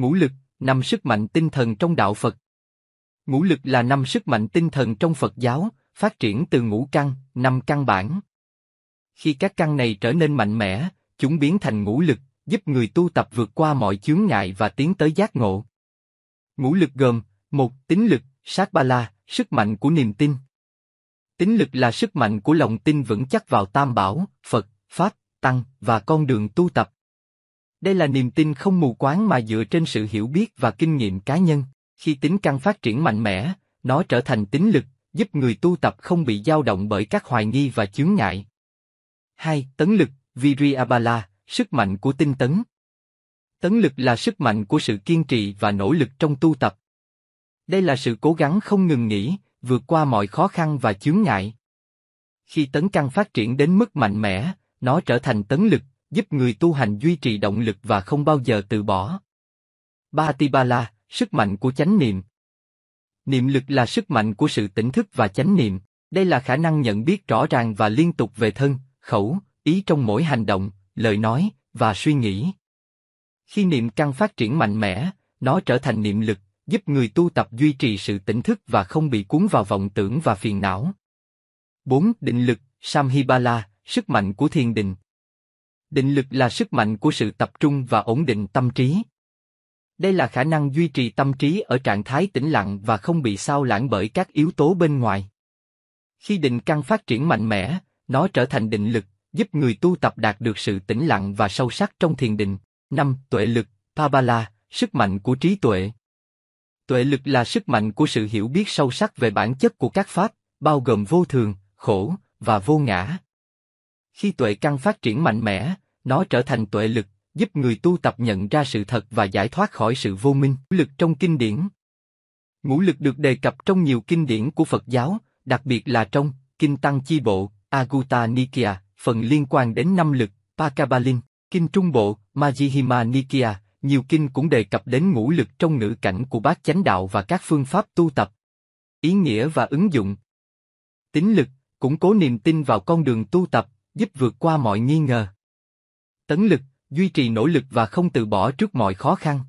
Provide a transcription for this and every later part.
Ngũ lực, năm sức mạnh tinh thần trong đạo Phật. Ngũ lực là năm sức mạnh tinh thần trong Phật giáo, phát triển từ ngũ căn, năm căn bản. Khi các căn này trở nên mạnh mẽ, chúng biến thành ngũ lực, giúp người tu tập vượt qua mọi chướng ngại và tiến tới giác ngộ. Ngũ lực gồm, một, tính lực, sát ba la, sức mạnh của niềm tin. Tính lực là sức mạnh của lòng tin vững chắc vào tam bảo, Phật, Pháp, Tăng và con đường tu tập. Đây là niềm tin không mù quáng mà dựa trên sự hiểu biết và kinh nghiệm cá nhân. Khi tính căn phát triển mạnh mẽ, nó trở thành tính lực, giúp người tu tập không bị dao động bởi các hoài nghi và chướng ngại. 2. Tấn lực, Viriabala, sức mạnh của tinh tấn. Tấn lực là sức mạnh của sự kiên trì và nỗ lực trong tu tập. Đây là sự cố gắng không ngừng nghỉ, vượt qua mọi khó khăn và chướng ngại. Khi tấn căn phát triển đến mức mạnh mẽ, nó trở thành tấn lực, giúp người tu hành duy trì động lực và không bao giờ từ bỏ. ba ba ti la sức mạnh của chánh niệm. Niệm lực là sức mạnh của sự tỉnh thức và chánh niệm. Đây là khả năng nhận biết rõ ràng và liên tục về thân, khẩu, ý trong mỗi hành động, lời nói và suy nghĩ. Khi niệm căn phát triển mạnh mẽ, nó trở thành niệm lực, giúp người tu tập duy trì sự tỉnh thức và không bị cuốn vào vọng tưởng và phiền não. 4. Định lực, Samhibala, sức mạnh của thiền định. Định lực là sức mạnh của sự tập trung và ổn định tâm trí. Đây là khả năng duy trì tâm trí ở trạng thái tĩnh lặng và không bị sao lãng bởi các yếu tố bên ngoài. Khi định căn phát triển mạnh mẽ, nó trở thành định lực, giúp người tu tập đạt được sự tĩnh lặng và sâu sắc trong thiền định. Năm Tuệ lực, Pabala, sức mạnh của trí tuệ. Tuệ lực là sức mạnh của sự hiểu biết sâu sắc về bản chất của các pháp, bao gồm vô thường, khổ và vô ngã. Khi tuệ căn phát triển mạnh mẽ, nó trở thành tuệ lực, giúp người tu tập nhận ra sự thật và giải thoát khỏi sự vô minh, lực trong kinh điển. Ngũ lực được đề cập trong nhiều kinh điển của Phật giáo, đặc biệt là trong Kinh Tăng Chi Bộ, Agutta Nikaya, phần liên quan đến năm lực, Pakabalin, Kinh Trung Bộ, Majjhima Nikaya, nhiều kinh cũng đề cập đến ngũ lực trong ngữ cảnh của bát chánh đạo và các phương pháp tu tập. Ý nghĩa và ứng dụng Tính lực, củng cố niềm tin vào con đường tu tập, giúp vượt qua mọi nghi ngờ. Tấn lực, duy trì nỗ lực và không từ bỏ trước mọi khó khăn.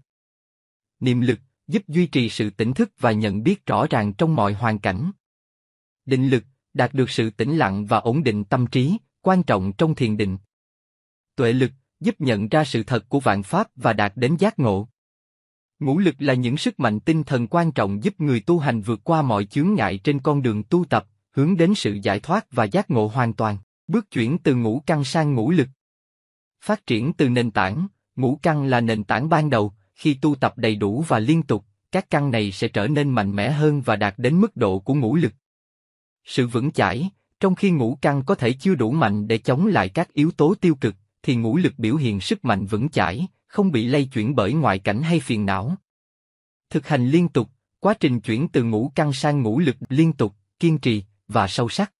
Niệm lực, giúp duy trì sự tỉnh thức và nhận biết rõ ràng trong mọi hoàn cảnh. Định lực, đạt được sự tĩnh lặng và ổn định tâm trí, quan trọng trong thiền định. Tuệ lực, giúp nhận ra sự thật của vạn pháp và đạt đến giác ngộ. Ngũ lực là những sức mạnh tinh thần quan trọng giúp người tu hành vượt qua mọi chướng ngại trên con đường tu tập, hướng đến sự giải thoát và giác ngộ hoàn toàn. Bước chuyển từ ngũ căng sang ngũ lực. Phát triển từ nền tảng, ngũ căng là nền tảng ban đầu, khi tu tập đầy đủ và liên tục, các căn này sẽ trở nên mạnh mẽ hơn và đạt đến mức độ của ngũ lực. Sự vững chãi, trong khi ngũ căn có thể chưa đủ mạnh để chống lại các yếu tố tiêu cực, thì ngũ lực biểu hiện sức mạnh vững chãi, không bị lây chuyển bởi ngoại cảnh hay phiền não. Thực hành liên tục, quá trình chuyển từ ngũ căn sang ngũ lực liên tục, kiên trì và sâu sắc.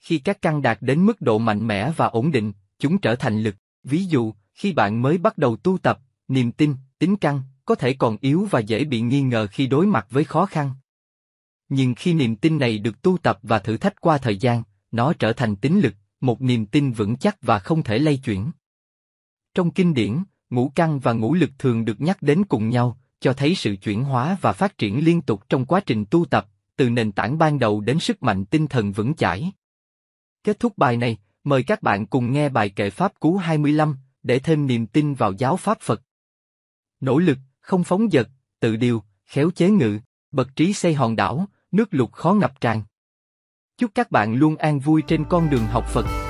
Khi các căn đạt đến mức độ mạnh mẽ và ổn định, chúng trở thành lực. Ví dụ, khi bạn mới bắt đầu tu tập, niềm tin, tính căn có thể còn yếu và dễ bị nghi ngờ khi đối mặt với khó khăn. Nhưng khi niềm tin này được tu tập và thử thách qua thời gian, nó trở thành tính lực, một niềm tin vững chắc và không thể lay chuyển. Trong kinh điển, ngũ căn và ngũ lực thường được nhắc đến cùng nhau, cho thấy sự chuyển hóa và phát triển liên tục trong quá trình tu tập, từ nền tảng ban đầu đến sức mạnh tinh thần vững chãi. Kết thúc bài này, mời các bạn cùng nghe bài kệ Pháp Cú 25, để thêm niềm tin vào giáo Pháp Phật. Nỗ lực, không phóng dật, tự điều, khéo chế ngự, bậc trí xây hòn đảo, nước lục khó ngập tràn. Chúc các bạn luôn an vui trên con đường học Phật.